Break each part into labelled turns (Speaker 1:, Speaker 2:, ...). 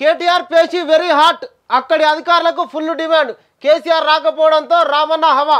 Speaker 1: KTR పేషీ very hot అక్కడి అధికారులకు full demand KCR రాకపోవడంతో రామన్న హవా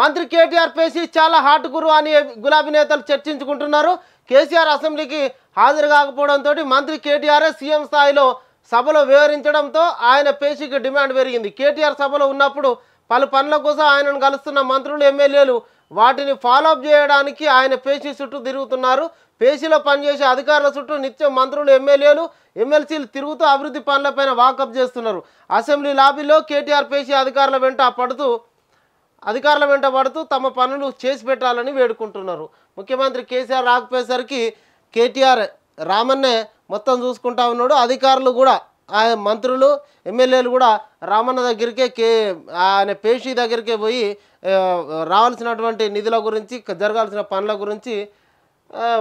Speaker 1: మంత్రి కేటీఆర్ పేషీ చాలా హాట్ గురు అని గులాబీ నేతలు చర్చించుకుంటున్నారు కేసీఆర్ అసెంబ్లీకి హాజరు కాకపోవడంతో మంత్రి కేటీఆర్ఏ సీఎం స్థాయిలో సభలో వివరించడంతో ఆయన పేషీకి డిమాండ్ పెరిగింది కేటీఆర్ సభలో ఉన్నప్పుడు పలు పనుల కోసం ఆయనను కలుస్తున్న మంత్రులు ఎమ్మెల్యేలు వాటిని ఫాలోఅప్ చేయడానికి ఆయన పేషీ చుట్టూ తిరుగుతున్నారు పేషీలో పనిచేసే అధికారుల చుట్టూ నిత్యం మంత్రులు ఎమ్మెల్యేలు ఎమ్మెల్సీలు తిరుగుతూ అభివృద్ధి పనులపైన వాకప్ చేస్తున్నారు అసెంబ్లీ లాబీలో కేటీఆర్ పేషీ అధికారుల వెంట పడుతూ అధికారుల వెంట పడుతూ తమ పనులు చేసి పెట్టాలని వేడుకుంటున్నారు ముఖ్యమంత్రి కేసీఆర్ రాకపోయేసరికి కేటీఆర్ రామన్నే మొత్తం చూసుకుంటా ఉన్నాడు అధికారులు కూడా ఆయన మంత్రులు ఎమ్మెల్యేలు కూడా రామన్న దగ్గరికే కే ఆయన పేషీ దగ్గరికే పోయి రావాల్సినటువంటి నిధుల గురించి జరగాల్సిన పనుల గురించి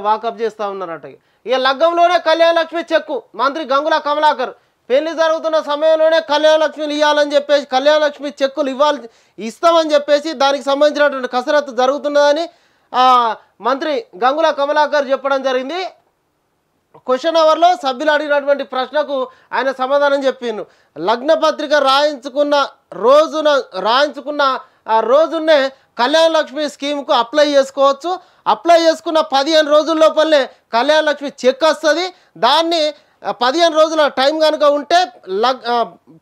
Speaker 1: వాకప్ చేస్తూ ఉన్నారట ఇక లగ్గంలోనే కళ్యాణలక్ష్మి చెక్కు మంత్రి గంగుల కమలాకర్ పెళ్లి జరుగుతున్న సమయంలోనే కళ్యాణలక్ష్మిని ఇవ్వాలని చెప్పేసి కళ్యాణలక్ష్మి చెక్కులు ఇవ్వాలి ఇస్తామని చెప్పేసి దానికి సంబంధించినటువంటి కసరత్తు జరుగుతున్నదని మంత్రి గంగుల కమలాకర్ చెప్పడం జరిగింది క్వశ్చన్ అవర్లో సభ్యులు అడిగినటువంటి ప్రశ్నకు ఆయన సమాధానం చెప్పిండు లగ్న పత్రిక రాయించుకున్న రోజున రాయించుకున్న ఆ రోజునే కళ్యాణ లక్ష్మి స్కీమ్కు అప్లై చేసుకోవచ్చు అప్లై చేసుకున్న పదిహేను రోజుల లోపలనే కళ్యాణ లక్ష్మి చెక్ వస్తుంది దాన్ని పదిహేను రోజుల టైం కనుక ఉంటే లగ్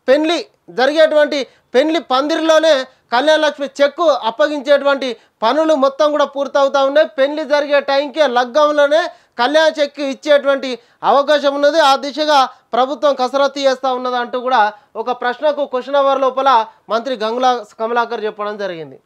Speaker 1: పెళ్లి జరిగేటువంటి పెళ్లి పందిరిలోనే కళ్యాణ లక్ష్మి చెక్కు అప్పగించేటువంటి పనులు మొత్తం కూడా పూర్తవుతూ ఉన్నాయి పెళ్లి జరిగే టైంకే లగ్గంలోనే కళ్యాణ చెక్ ఇచ్చేటువంటి అవకాశం ఉన్నది ఆ దిశగా ప్రభుత్వం కసరత్తు చేస్తూ ఉన్నది అంటూ కూడా ఒక ప్రశ్నకు క్వశ్చన్ అవర్ లోపల మంత్రి గంగులా కమలాకర్ చెప్పడం జరిగింది